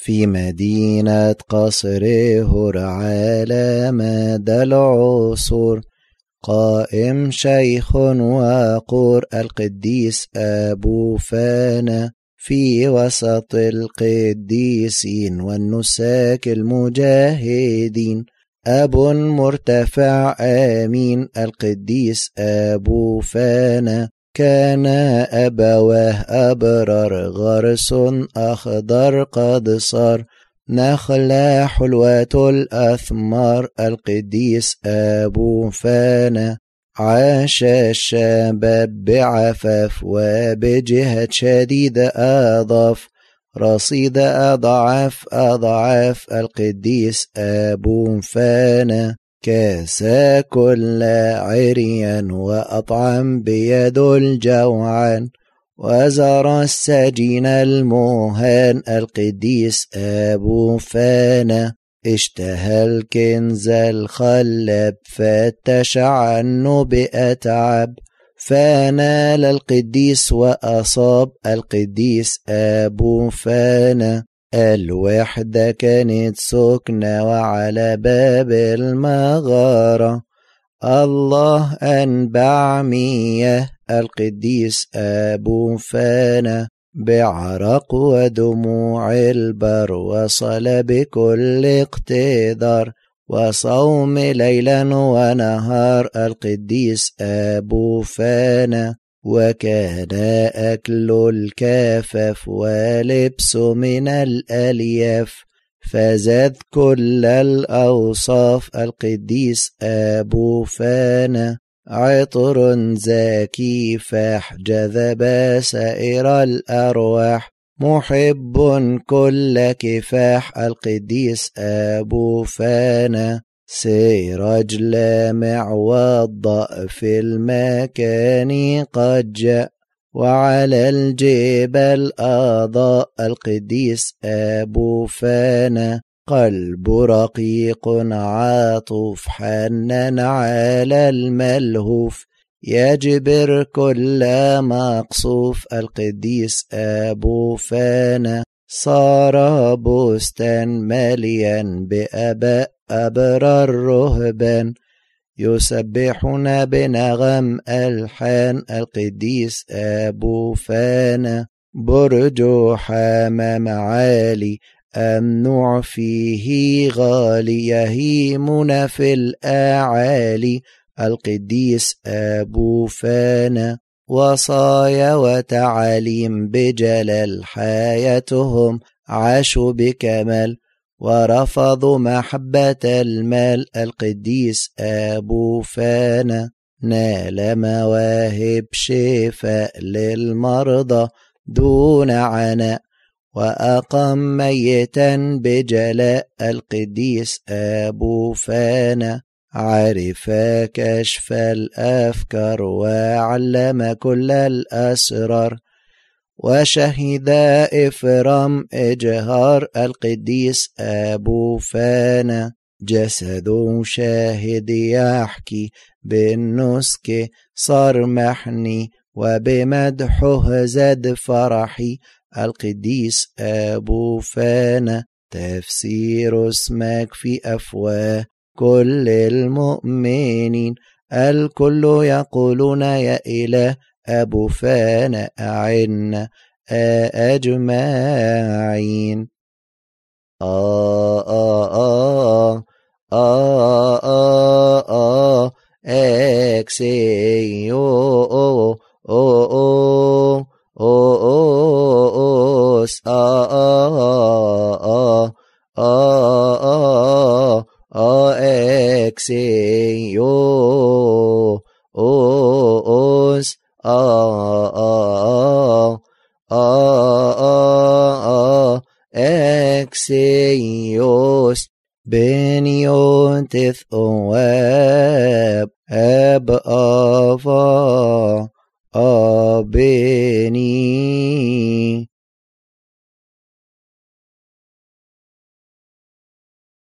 في مدينة قصر هرع على مدى العصور قائم شيخ وقور القديس أبو فانا في وسط القديسين والنساك المجاهدين أب مرتفع آمين القديس أبو فانا كان أبواه أبرار غرس أخضر قد صار نخلة حلوة الأثمار القديس أبو فانا عاش الشباب بعفاف وبجهة شديدة أضاف رصيد أضعاف أضعاف القديس أبو فانا كاسا كل عريا وأطعم بيد الجوعان وزار السجين المهان القديس أبو فانا اشتهى الكنز الخلب فتش عنه بأتعب فنال القديس وأصاب القديس أبو فانا الوحدة كانت سكنة وعلى باب المغارة الله أنبع مياه القديس أبو فانا بعرق ودموع البر وصل بكل اقتدار وصوم ليلا ونهار القديس أبو فانا وكان أكل الكافف ولبس من الألياف فزاد كل الأوصاف القديس أبو فانا عطر زاكي فاح جذب سائر الأرواح محب كل كفاح القديس أبو فانا سيرج لامع والضأ في المكان قد جاء وعلى الجبل أضاء القديس أبو فانا قلب رقيق عاطف حنن على الملهوف يجبر كل مقصوف القديس أبو فانا صار بستان مليا بأباء أبرار رهبان يسبحون بنغم ألحان القديس أبو فانا برج حمام عالي أمنع فيه غالي يهيمنا في الأعالي القديس أبو فانا وصايا وتعاليم بجلال حياتهم عاشوا بكمال ورفضوا محبة المال القديس أبو فانا نال مواهب شفاء للمرضى دون عناء وأقام ميتا بجلاء القديس أبو فانا عرف كشف الأفكار وعلم كل الأسرار وشهد إفرام إجهار القديس أبو فانا جسد شاهد يحكي بالنسك صار محني وبمدحه زاد فرحي القديس أبو فانا تفسير اسمك في أفواه كل المؤمنين الكل يقولون يا إله فان أعن أجمعين آه آه آه آه آه آه إكسي أو أو أو آه آه آه آه آه آه Exeios, Beniontith Oeb, Eb Ava, Abed.